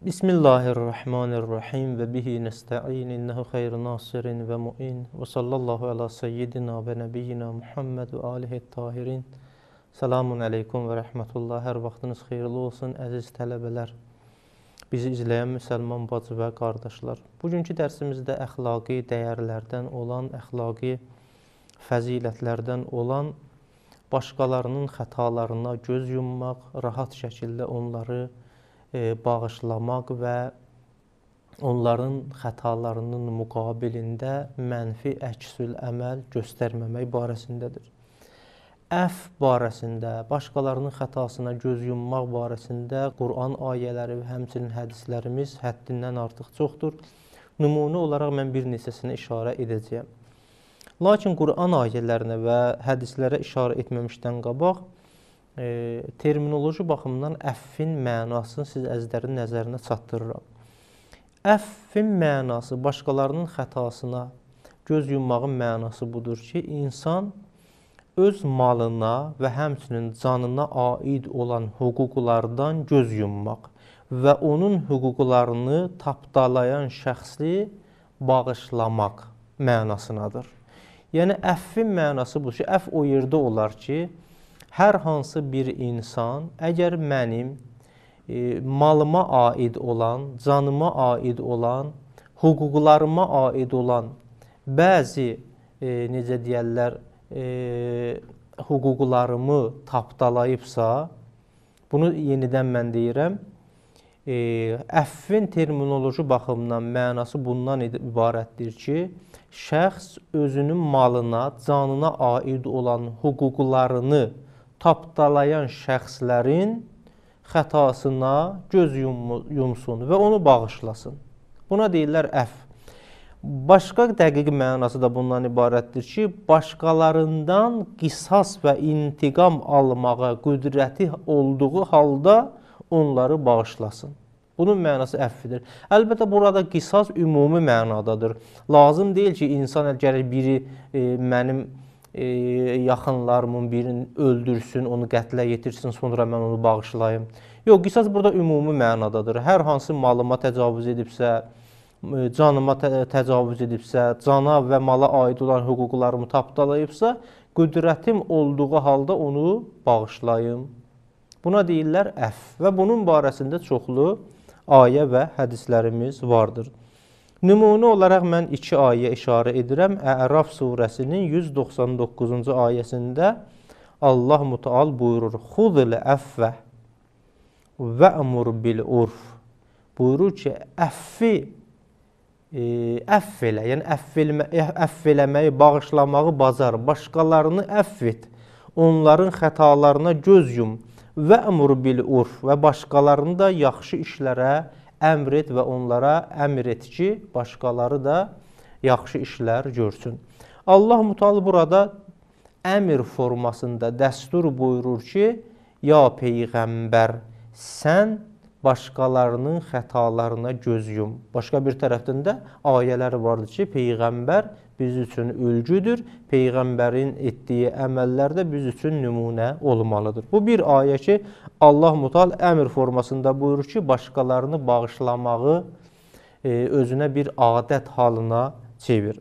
Bismillahirrahmanirrahim və bihi nəstəin innəhu xeyr nasirin və muin və sallallahu ala seyyidina və nəbiyyina Muhammed və alihi tahirin Selamun aleykum və rəhmətullah Hər vaxtınız xeyirli olsun əziz tələbələr Bizi izləyən müsəlman bacı və qardaşlar Bugünkü dərsimizdə əxlaqi dəyərlərdən olan, əxlaqi fəzilətlərdən olan Başqalarının xətalarına göz yummaq, rahat şəkildə onları E, bağışlamaq və onların xətalarının müqabilində mənfi əksül əməl göstərməmək barəsindədir. Əf barəsində, başqalarının xətasına göz yummaq barəsində Quran ayələri və həmçinin hədislərimiz həddindən artıq çoxdur. Nümunə olaraq mən bir neçəsinə işarə edəcəyəm. Lakin Quran ayələrinə və hədislərə işarə etməmişdən qabaq e, terminoloji baxımından əffin mənasını siz əzizlərin nəzərinə çatdırıram. Əffin mənası başqalarının xətasına göz yummağın mənası budur ki, insan öz malına və həmçinin canına aid olan hüquqlardan göz yummaq və onun hüquqlarını tapdalayan şəxsi bağışlamaq mənasınadır. Yəni əffin mənası budur ki, əff o yerdə olar ki, hər hansı bir insan əgər mənim e, malıma aid olan, canıma aid olan, hüquqlarıma aid olan bəzi e, necə deyirlər, e, hüquqlarımı tapdalayıbsa, bunu yenidən mən deyirəm, e, əffin terminoloji baxımından mənası bundan ibarətdir ki, şəxs özünün malına, canına aid olan hüquqlarını tapdalayan şəxslərin xətasına göz yumsun və onu bağışlasın. Buna deyirlər əf. Başqa dəqiq mənası da bundan ibarətdir ki, başqalarından qisas və intiqam almağa qüdrəti olduğu halda onları bağışlasın. Bunun mənası əffidir. Əlbəttə burada qisas ümumi mənadadır. Lazım deyil ki, insan gərək biri e, mənim e, e, yaxınlarımın birini öldürsün, onu qətlə yetirsin, sonra mən onu bağışlayım. Yox, qisas burada ümumi mənadadır. Hər hansı malıma təcavüz edibsə, canıma təcavüz edibsə, cana və mala aid olan hüquqlarımı tapdalayıbsa, qüdrətim olduğu halda onu bağışlayım. Buna deyirlər əf və bunun barəsində çoxlu ayə və hədislərimiz vardır. Nümunə olaraq mən iki ayə işarə edirəm. Əraf surəsinin 199-cu ayəsində Allah mütəal buyurur: "Xudil əffə və əmur bil urf." Buyurur ki, əffi e, əff elə, yəni əff, elmə, e, əff eləməyi, bağışlamağı bacar, başqalarını əff et, onların xətalarına göz yum və əmur bil urf və başqalarını da yaxşı işlərə əmr et və onlara əmr et ki, başqaları da yaxşı işlər görsün. Allah Mutal burada əmr formasında dəstur buyurur ki, ya peyğəmbər, sən başqalarının xətalarına göz yum. Başqa bir tərəfdən də ayələr vardır ki, peyğəmbər biz üçün ülgüdür. Peyğəmbərin etdiyi əməllər də biz üçün nümunə olmalıdır. Bu bir ayə ki, Allah Mutal əmr formasında buyurur ki, başqalarını bağışlamağı e, özünə bir adət halına çevir.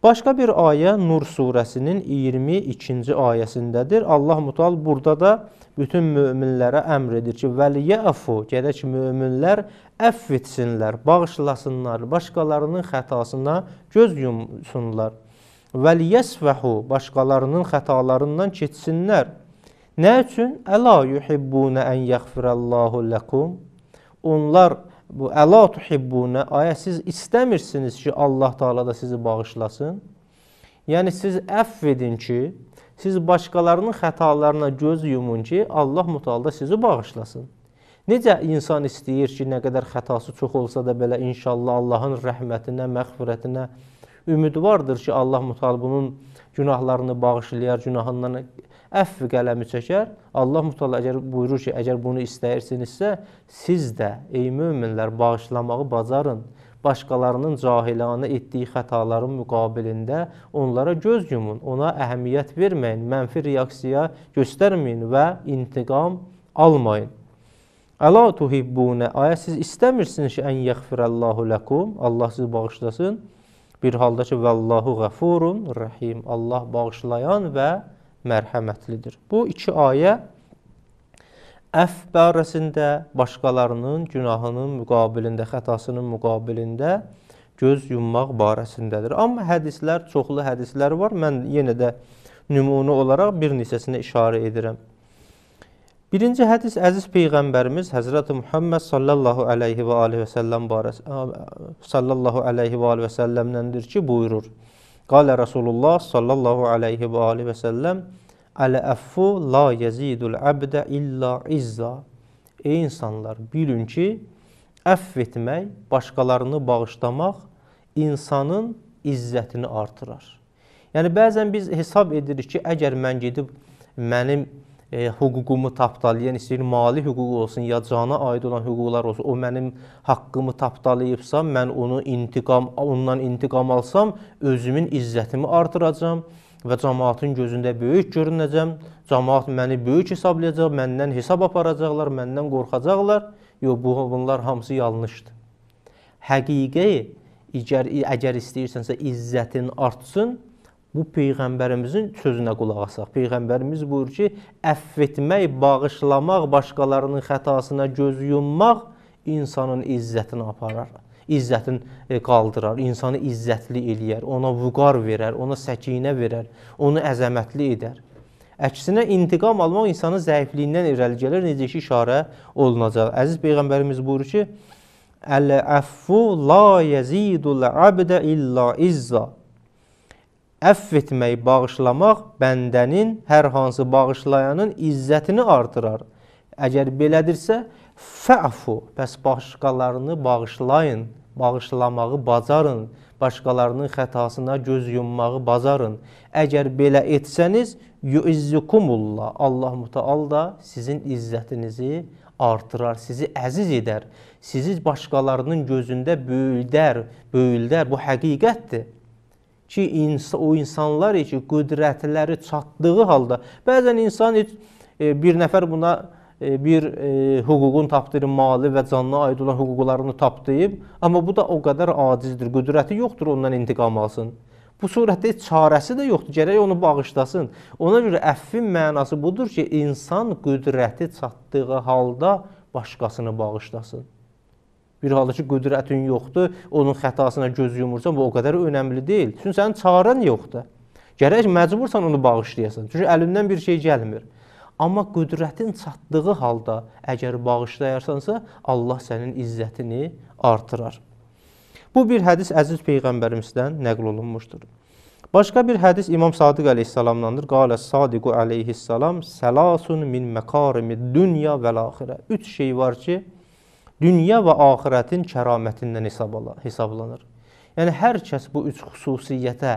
Başqa bir ayə Nur surəsinin 22-ci ayəsindədir. Allah Mutal burada da bütün möminlərə əmr edir ki, "Vəliyəfu" gedək möminlər əff etsinlər, bağışlasınlar, başqalarının xətasına göz yumsunlar. "Vəliyəsfəhu" başqalarının xətalarından keçsinlər. Nə üçün? "Əla yuhibbuna an yaghfirallahu lakum?" Onlar bu əla tuhibbunə ayə siz istəmirsiniz ki, Allah Taala da sizi bağışlasın. Yəni siz əff edin ki, siz başqalarının xətalarına göz yumun ki, Allah Mutaalda sizi bağışlasın. Necə insan istəyir ki, nə qədər xətası çox olsa da belə inşallah Allahın rəhmətinə, məğfirətinə ümid vardır ki, Allah Mutaal bunun günahlarını bağışlayar, günahından əfv qələmi çəkər. Allah Mütəala əgər buyurur ki, əgər bunu istəyirsinizsə, siz də ey möminlər bağışlamağı bacarın. Başqalarının cahilanə etdiyi xətaların müqabilində onlara göz yumun, ona əhəmiyyət verməyin, mənfi reaksiya göstərməyin və intiqam almayın. Əla tuhibbunə ayə siz istəmirsiniz ki, ən yəğfirəllahu ləkum, Allah sizi bağışlasın. Bir halda ki, vəllahu qəfurun rəhim. Allah bağışlayan və mərhəmətlidir. Bu iki ayə əf barəsində başqalarının günahının müqabilində, xətasının müqabilində göz yummaq barəsindədir. Amma hədislər, çoxlu hədislər var. Mən yenə də nümunə olaraq bir neçəsinə işarə edirəm. Birinci hədis əziz peyğəmbərimiz Həzrət Muhammed sallallahu alayhi və alihi və sallam barəs sallallahu alayhi və alihi və sallamdəndir ki, buyurur: Qalə Rasulullah sallallahu aleyhi və ali və səlləm Əl-əffu la yəzidul əbdə illa izza Ey insanlar, bilin ki, əff etmək, başqalarını bağışlamaq insanın izzətini artırar. Yəni, bəzən biz hesab edirik ki, əgər mən gedib mənim e, hüququmu tapdalayan, istəyir mali hüquq olsun, ya cana aid olan hüquqlar olsun, o mənim haqqımı tapdalayıbsa, mən onu intiqam, ondan intiqam alsam, özümün izzətimi artıracam və cəmaatın gözündə böyük görünəcəm. Cəmaat məni böyük hesablayacaq, məndən hesab aparacaqlar, məndən qorxacaqlar. Yox, bu bunlar hamısı yanlışdır. Həqiqi əgər, əgər istəyirsənsə izzətin artsın, bu peyğəmbərimizin sözünə qulaq asaq. Peyğəmbərimiz buyurur ki, əff etmək, bağışlamaq, başqalarının xətasına göz yummaq insanın izzətini aparar. İzzətin e, qaldırar, insanı izzətli eləyər, ona vüqar verər, ona səkinə verər, onu əzəmətli edər. Əksinə intiqam almaq insanın zəifliyindən irəli gəlir, necə ki işarə olunacaq. Əziz peyğəmbərimiz buyurur ki: "Əl-əffu la yazidul abdə illa izza." Əff etmək, bağışlamaq bəndənin, hər hansı bağışlayanın izzətini artırar. Əgər belədirsə, fəfu, bəs başqalarını bağışlayın, bağışlamağı bacarın, başqalarının xətasına göz yummağı bacarın. Əgər belə etsəniz, yuizzikumullah, Allah mütəal da sizin izzətinizi artırar, sizi əziz edər, sizi başqalarının gözündə böyüdər, böyüldər, bu həqiqətdir ki, ins o insanlar ki, qüdrətləri çatdığı halda bəzən insan heç e, bir nəfər buna e, bir e, hüququn tapdırı mali və canına aid olan hüquqlarını tapdıyıb, amma bu da o qədər acizdir, qüdrəti yoxdur ondan intiqam alsın. Bu surətdə heç çarəsi də yoxdur, gərək onu bağışlasın. Ona görə əffin mənası budur ki, insan qüdrəti çatdığı halda başqasını bağışlasın. Bir halda ki, qüdrətin yoxdur, onun xətasına göz yumursan, bu o qədər önəmli deyil. Çünki sənin çarən yoxdur. Gərək məcbursan onu bağışlayasan. Çünki əlindən bir şey gəlmir. Amma qüdrətin çatdığı halda əgər bağışlayarsansa, Allah sənin izzətini artırar. Bu bir hədis əziz peyğəmbərimizdən nəql olunmuşdur. Başqa bir hədis İmam Sadiq əleyhissalamdandır. Qalə Sadiqu əleyhissalam: "Səlasun min məkarimid dunya vəl axirə." 3 şey var ki, dünya və axirətin kəramətindən hesablanır. Yəni hər kəs bu üç xüsusiyyətə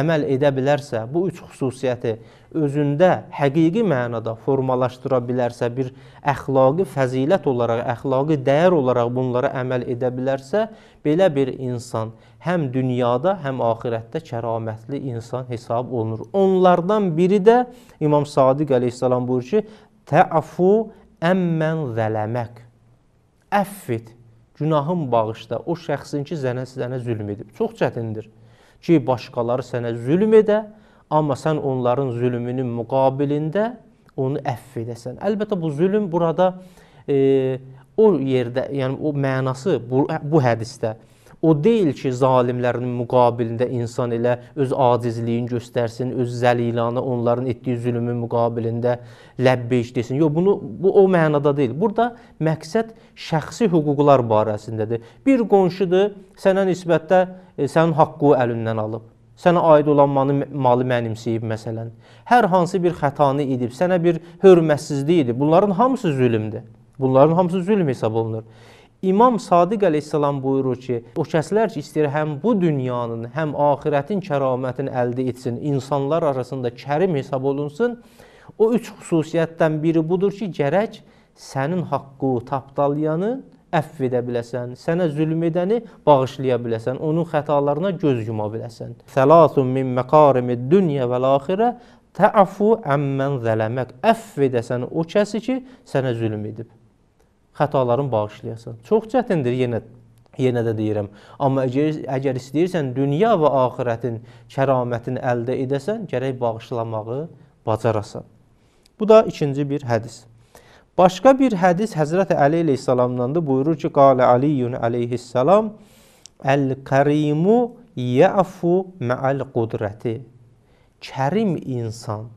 əməl edə bilərsə, bu üç xüsusiyyəti özündə həqiqi mənada formalaşdıra bilərsə, bir əxlaqi fəzilət olaraq, əxlaqi dəyər olaraq bunlara əməl edə bilərsə, belə bir insan həm dünyada, həm axirətdə kəramətli insan hesab olunur. Onlardan biri də İmam Sadiq əleyhissalam buyurur ki, "Tə'fu əmmən zələmək" əff et, günahın bağışla o şəxsin ki, sənə, sənə zülm edib. Çox çətindir ki, başqaları sənə zülm edə, amma sən onların zülmünün müqabilində onu əff edəsən. Əlbəttə, bu zülm burada e, o yerdə, yəni o mənası bu, bu hədisdə, O deyil ki, zalimlərin müqabilində insan elə öz acizliyini göstərsin, öz zəlilanə onların etdiyi zülmün müqabilində ləbbeş desin. Yox, bunu bu o mənada deyil. Burada məqsəd şəxsi hüquqlar barəsindədir. Bir qonşudur, sənə nisbətdə e, sənin haqqı əlindən alıb. Sənə aid olan malı, malı mənimsəyib məsələn. Hər hansı bir xətanı edib, sənə bir hörmətsizlik edib. Bunların hamısı zülmdür. Bunların hamısı zülm hesab olunur. İmam Sadiq əleyhissalam buyurur ki, o kəslər ki, istəyir həm bu dünyanın, həm axirətin kəramətini əldə etsin, insanlar arasında kərim hesab olunsun. O üç xüsusiyyətdən biri budur ki, gərək sənin haqqı tapdalayanı əfv edə biləsən, sənə zülm edəni bağışlaya biləsən, onun xətalarına göz yuma biləsən. Səlasun min məqarimid dunya vəl axirə təəfu əmmən zələmək. Əfv edəsən o kəsi ki, sənə zülm edib xətaların bağışlayasan. Çox çətindir yenə yenə də deyirəm. Amma əgər, əgər istəyirsən dünya və axirətin kəramətini əldə edəsən, gərək bağışlamağı bacarasan. Bu da ikinci bir hədis. Başqa bir hədis Həzrət Əli əleyhissalamdan da buyurur ki, qala Aliyun əleyhissalam Əl-Kərimu yəfu mə'al qudrəti. Kərim insan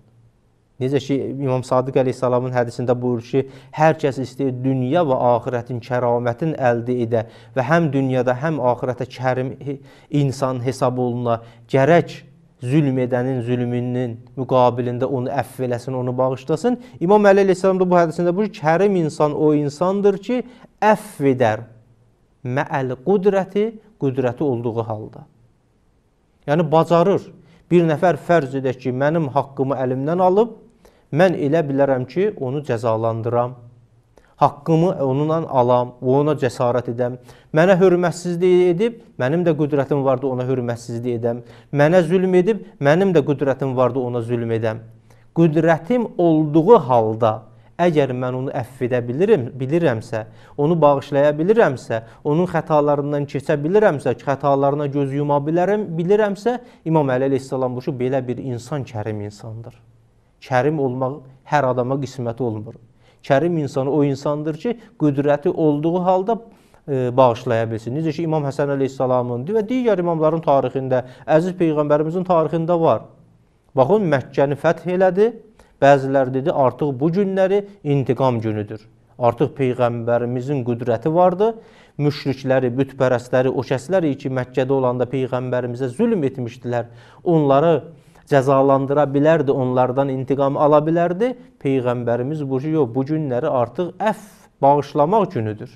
Necə ki İmam Sadiq əleyhissalamın hədisində buyurur ki, hər kəs istəyir dünya və axirətin kəramətin əldə edə və həm dünyada, həm axirətə kərim insan hesab oluna, gərək zülm edənin zülmünün müqabilində onu əfv eləsin, onu bağışlasın. İmam Əli əleyhissalam da bu hədisində buyurur ki, kərim insan o insandır ki, əfv edər məəl qudrəti, qudrəti olduğu halda. Yəni bacarır. Bir nəfər fərz edək ki, mənim haqqımı əlimdən alıb mən elə bilərəm ki, onu cəzalandıram. Haqqımı onunla alam, ona cəsarət edəm. Mənə hörmətsizlik edib, mənim də qüdrətim vardı ona hörmətsizlik edəm. Mənə zülm edib, mənim də qüdrətim vardı ona zülm edəm. Qüdrətim olduğu halda əgər mən onu əff edə bilirim, bilirəmsə, onu bağışlaya bilirəmsə, onun xətalarından keçə bilirəmsə, xətalarına göz yuma bilərəm, bilirəmsə, İmam Əli əleyhissalam bu belə bir insan kərim insandır. Kərim olmaq hər adama qismət olmur. Kərim insanı o insandır ki, qüdrəti olduğu halda e, bağışlaya bilsin. Necə ki İmam Həsən əleyhissalamın və digər imamların tarixində, əziz peyğəmbərimizin tarixində var. Baxın Məkkəni fəth elədi. Bəzilər dedi, artıq bu günləri intiqam günüdür. Artıq peyğəmbərimizin qüdrəti vardı. Müşrikləri, bütpərəstləri, o kəslər ki, Məkkədə olanda peyğəmbərimizə zülm etmişdilər. Onları cəzalandıra bilərdi, onlardan intiqam ala bilərdi. Peyğəmbərimiz buyurur, yox, bu günləri artıq əff, bağışlamaq günüdür.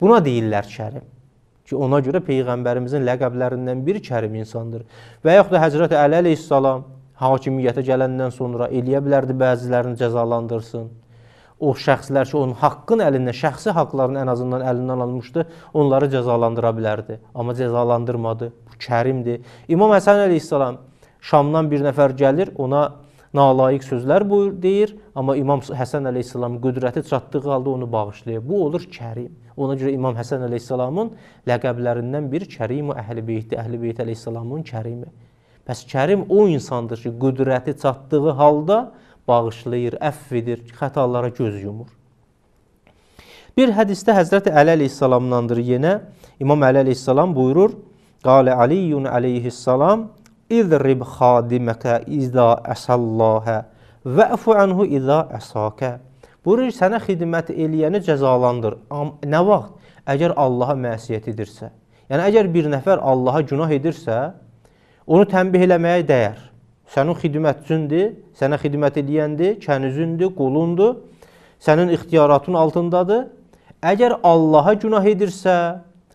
Buna deyirlər kərim. Ki ona görə peyğəmbərimizin ləqəblərindən biri kərim insandır. Və yaxud da Həzrət Əli əleyhissalam hakimiyyətə gələndən sonra eləyə bilərdi bəzilərini cəzalandırsın. O şəxslər ki, onun haqqın əlindən, şəxsi haqqlarının ən azından əlindən alınmışdı, onları cəzalandıra bilərdi. Amma cəzalandırmadı. Bu kərimdir. İmam Həsən əleyhissalam Şamdan bir nəfər gəlir, ona nalayiq sözlər buyur, deyir, amma İmam Həsən əleyhissalam qüdrəti çatdığı halda onu bağışlayır. Bu olur Kərim. Ona görə İmam Həsən əleyhissalamın ləqəblərindən biri Kərimu Əhlibeytdir. Əhlibeyt əleyhissalamın Kərimi. Bəs Kərim o insandır ki, qüdrəti çatdığı halda bağışlayır, əfv edir, xətalara göz yumur. Bir hədisdə Həzrəti Əli əleyhissalamdandır yenə. İmam Əli əleyhissalam buyurur: "Qale Aliyun əleyhissalam: İzrib xadiməkə izə əsəllahə və əfu anhu izə əsakə. Buyurur, sənə xidmət eləyəni cəzalandır. Am nə vaxt? Əgər Allaha məsiyyət edirsə. Yəni, əgər bir nəfər Allaha günah edirsə, onu tənbih eləməyə dəyər. Sənin xidmətçündür, sənə xidmət eləyəndir, kənüzündür, qulundur, sənin ixtiyaratın altındadır. Əgər Allaha günah edirsə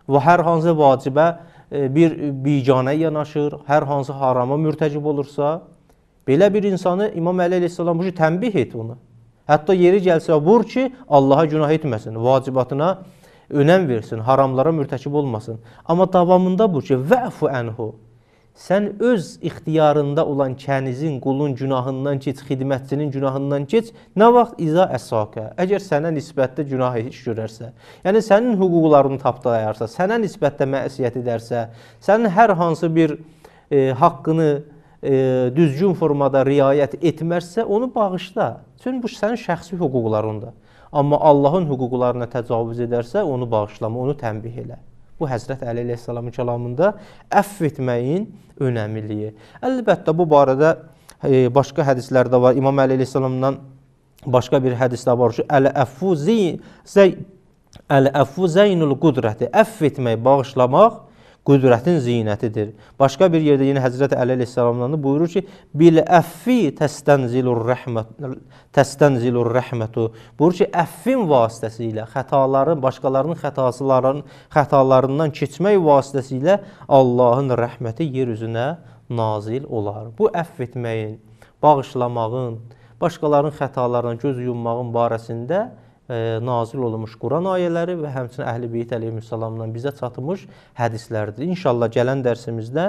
və hər hansı vacibə E, bir biganə yanaşır, hər hansı harama mürtəcib olursa, belə bir insanı İmam Əli əleyhissalam bu tənbih et onu. Hətta yeri gəlsə vur ki, Allaha günah etməsin, vacibatına önəm versin, haramlara mürtəkib olmasın. Amma davamında bu ki, vəfu ənhu. Sən öz ixtiyarında olan kənizin, qulun günahından keç, xidmətçinin günahından keç. Nə vaxt iza əsaqə, əgər sənə nisbətdə günah iş görərsə, yəni sənin hüquqlarını tapdalayarsa, sənə nisbətdə məisiyyət edərsə, sənin hər hansı bir e, haqqını e, düzgün formada riayət etməzsə, onu bağışla. Çünki bu sənin şəxsi hüquqlarındır. Amma Allahın hüquqlarına təcavüz edərsə, onu bağışlama, onu tənbih elə. Bu Həzrət Əli əleyhissalamın kəlamında əfv etməyin önəmiliyi. Əlbəttə bu barədə e, başqa hədislər də var. İmam Əli əleyhissalamdan başqa bir hədisdə var ki, əl-əffu zey əl-əffu zeynul qudrəti əfv etmək, bağışlamaq qüdrətin ziynətidir. Başqa bir yerdə yenə Həzrət Əli əleyhissalamdan buyurur ki, bil əffi təstənzilur rəhmət təstənzilur rəhmətu. Buyurur ki, əffin vasitəsilə xətaların, başqalarının xətasılarının xətalarından keçmək vasitəsilə Allahın rəhməti yer üzünə nazil olar. Bu əff etməyin, bağışlamağın, başqalarının xətalarına göz yummağın barəsində E, nazil olmuş Quran ayələri və həmçinin Əhl-i Beyt əleyhissalamdan bizə çatmış hədislərdir. İnşallah gələn dərsimizdə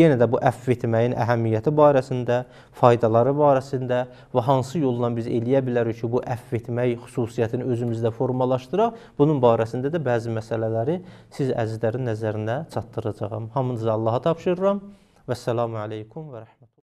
yenə də bu əfv etməyin əhəmiyyəti barəsində, faydaları barəsində və hansı yolla biz eləyə bilərik ki, bu əfv etmək xüsusiyyətini özümüzdə formalaşdıraq, bunun barəsində də bəzi məsələləri siz əzizlərin nəzərinə çatdıracağam. Hamınızı Allaha tapşırıram. Vəssalamu aleykum və rəhmət.